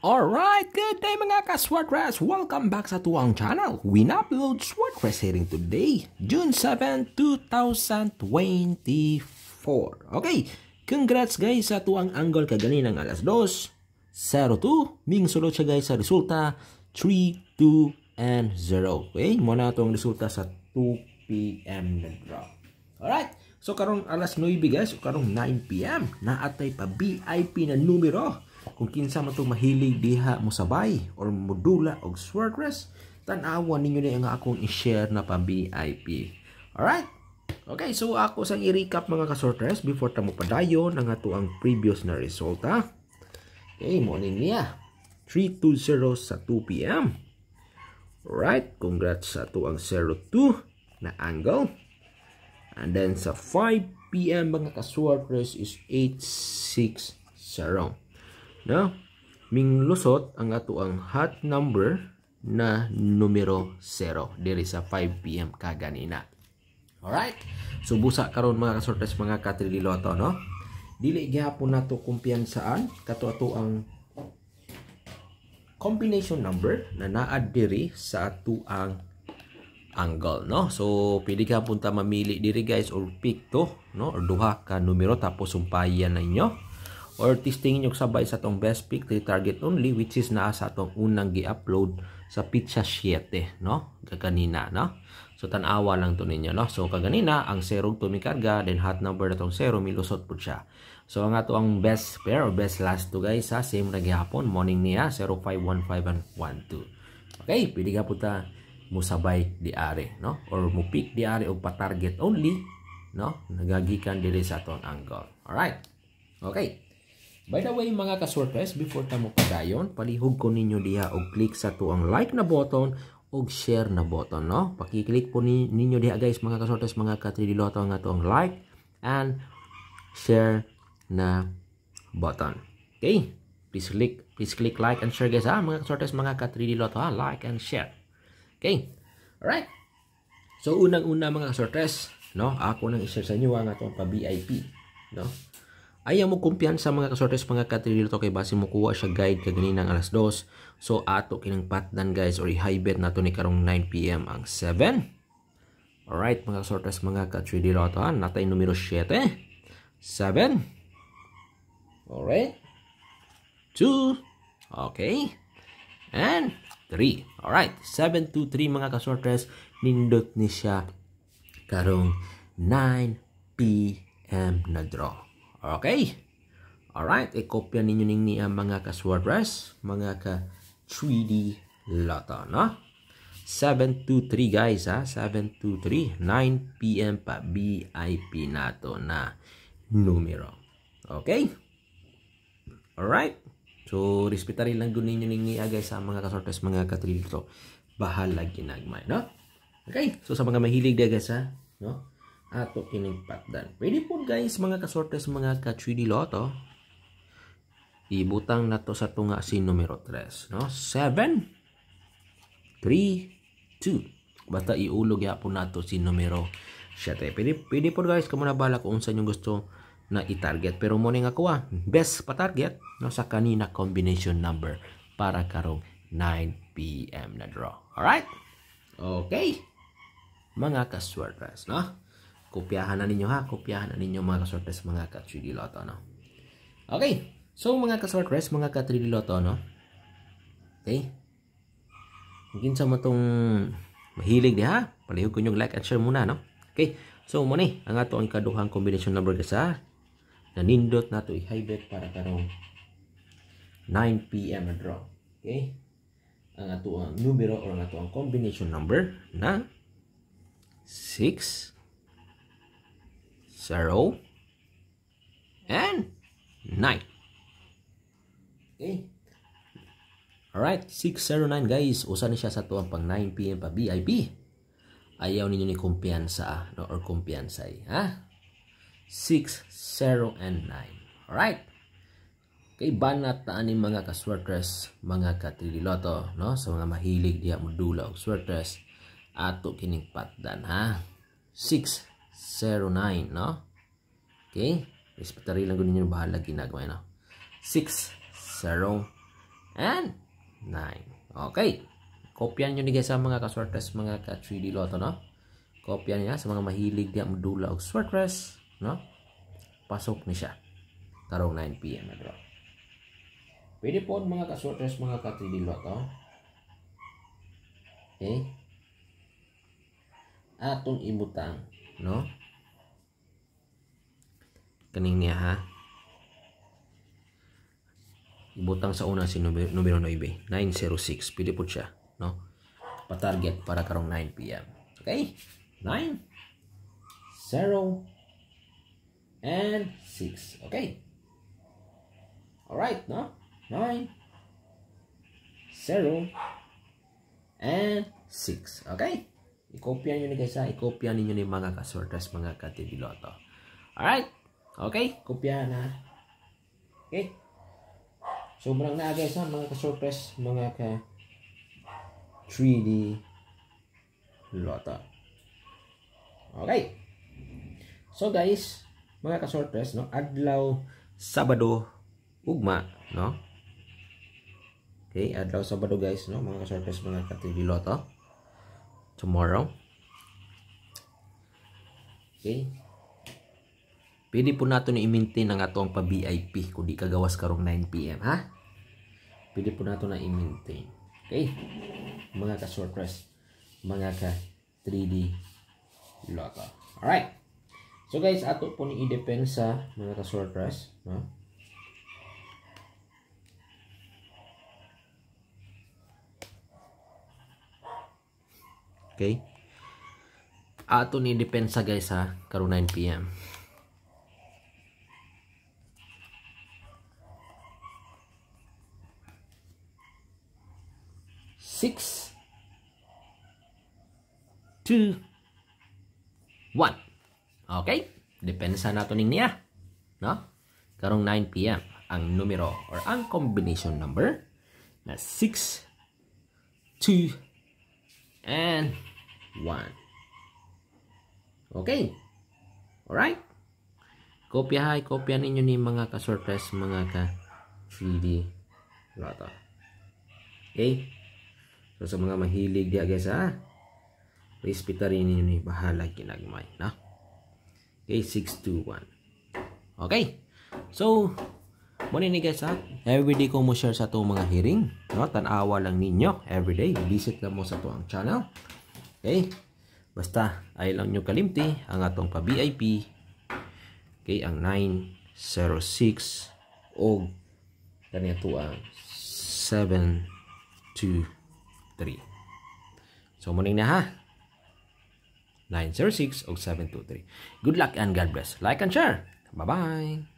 Alright, good day mga ka-Swartress! Welcome back sa tuwang channel! We upload Swartress hearing today, June 7, 2024. Okay, congrats guys sa tuwang angle kagani ng alas 2, 0 ming sulot siya guys sa resulta, 3, 2, and 0. Okay, muna ang resulta sa 2 p.m. na draw. Alright, so karong alas 9 guys, karong 9 p.m. Naatay pa VIP na numero kung kinsa man itong mahilig diha mo sabay or modula og sword rest, tan-awon ninyo na nga akong i-share na pa VIP. All right? Okay, so ako sang i-recap mga ka kasortres before ta mo padayon ang ato ang previous na resulta. Okay, morning niya. 320 sa 2 p.m. Alright, congrats sa ato ang 02 na angle. And then sa 5 p.m. mga kasortres is 860. No? Minglusot ang ato ang hot number na numero 0 diri sa 5 PM kaganina. Alright? So busa karon mga kasortes mga katriloto no. Dili gihapon nato kumpiyansaan kato ato ang combination number na naa diri sa ato ang angle no. So pili ka punta mamili diri guys or pick to no or duha ka numero tapos sumpayan ninyo or testing nyo sabay sa tong best pick target only which is naa sa tong unang gi-upload sa pizza 7 no kaganina no so tanawa lang to ninyo no so kaganina ang 0 tumikarga then hot number na tong 0 milusot po siya so ang ato ang best pair or best last to guys sa same ra gihapon morning niya 0515 and 12 okay pili ka po ta musabay di are no or mo pick di are og pa target only no nagagikan dire sa tong angle all right okay By the way mga ka-workers, before tamo padayon, palihog ko ninyo diha og click sa tuang like na button og share na button, no? Paki-click po ninyo diha guys mga ka-workers, mga ka-tridiloto 3 d nga tuang like and share na button. Okay? Please click, please click like and share guys ha, mga ka-workers, mga ka-tridiloto 3 d ha, like and share. Okay? Alright? So unang-una mga ka-workers, no? Ako nang i-share sa inyo ang atong pa-VIP, no? Ayaw mo kumpiyansa mga kasortes mga katrilo kay base mo kuha siya guide kag ng alas 2. So ato kinang patdan guys or i-high bet nato ni karong 9 PM ang 7. Alright mga kasortes mga katrilo ato ha. Natay numero 7. 7. Alright. 2. Okay. And 3. Alright. 7 2 3 mga kasortes nindot ni siya karong 9 PM na draw. Okay. Alright, i-copya ninyo ning niya ah, mga ka-swordress, mga ka-3D lata, no? 723 guys, ha? 723, 9pm pa, VIP nato na numero. Okay? Alright. So, respeta rin lang gunin nyo ning niya ah, guys sa ah, mga ka-sortes, mga ka-3D Bahala ginagmay, no? Okay? So, sa mga mahilig guys, ha? No? ato kining patdan. Ready po guys mga kasorte sa mga ka 3D Lotto. Ibutang na to sa tunga si numero 3. No? 7, 3, 2. Basta iulog ya po na to si numero 7. Pwede, pwede po guys kamo na bala kung saan yung gusto na i-target. Pero muna nga kuha, ah, best pa-target no, sa kanina combination number para karong 9 p.m. na draw. Alright? Okay. Mga kaswertas, no? kopyahan na ninyo ha. Kopyahan na ninyo mga kasortes, mga ka-3D Lotto, no? Okay. So, mga kasortes, mga ka-3D Lotto, no? Okay. Ginsa mo tong mahilig di ha. Palihog ko like and share muna, no? Okay. So, mo ni, ang ato ang kaduhang combination number kasa nanindot na to i-hybrid para karong 9 p.m. na draw. Okay? Ang ato ang numero or ang ato ang combination number na 6 That's And 9. Okay. Alright, 609 guys. Usa ni siya sa tuwang pang 9pm pa BIB. Ayaw ninyo ni kumpiyansa no, or kumpiyansa eh. Ha? 6, 0, and 9. Alright. Kay banat na ani mga ka-swerters, mga katrililoto, no? Sa mga mahilig diya modula o swerters, ato kining patdan ha. 6, 09, no? Okay? Respetary lang kunin yung bahala ginagawa, no? 6, and 9. Okay. Kopyan niyo ni guys sa mga ka-swartres, mga ka-3D loto, no? Kopyan niya sa mga mahilig diya mudula o swartres, no? Pasok ni siya. Tarong 9pm na draw. Pwede po mga ka-swartres, mga ka-3D loto. Okay? Atong imutang, no? kaning niya ha ibutang sa una si numero 9 906 pili po siya no pa-target para karong 9 pm okay 9 0 and 6 okay all right no 9 0 and 6 okay i-copy niyo ni guys ha i-copy niyo ni mga kasortes mga katibiloto all right Okay, Kopya na. Okay. Sobrang na guys ha, mga ka-surprise, mga ka 3D Lota. Okay. So guys, mga ka-surprise, no? Adlaw Sabado ugma, no? Okay, adlaw Sabado guys, no? Mga ka-surprise, mga ka-3D Lota. Tomorrow. Okay. Pwede po nato ni i-maintain ang atong pa VIP kung di kagawas karong 9 PM ha. Pwede po nato na i-maintain. Okay? Mga ka surprise, mga ka 3D lotto. All right. So guys, ato po ni i-depend sa mga ka surprise, no? Okay? Ato ni depensa guys ha, karon 9 PM. 6, 2, 1. Okay? Depensa na ito niya. No? Karong 9 p.m. ang numero or ang combination number na 6, 2, and 1. Okay? Alright? Kopyahay, kopya ninyo ni mga ka-surprise, mga ka-CD rata. Okay? So sa mga mahilig diya guys ha. Respetarin ninyo ni bahala kinagmay na. Okay, 621. Okay. So, muna ni guys ha. Everyday ko mo share sa to mga hearing. No? Tanawa lang ninyo. Everyday. Visit lang mo sa to ang channel. Okay. Basta, ay lang nyo kalimti ang atong pa-VIP. Okay, ang 906 og kanya to ang 7 3. So, muning na ha. 906 og 723. Good luck and God bless. Like and share. Bye-bye.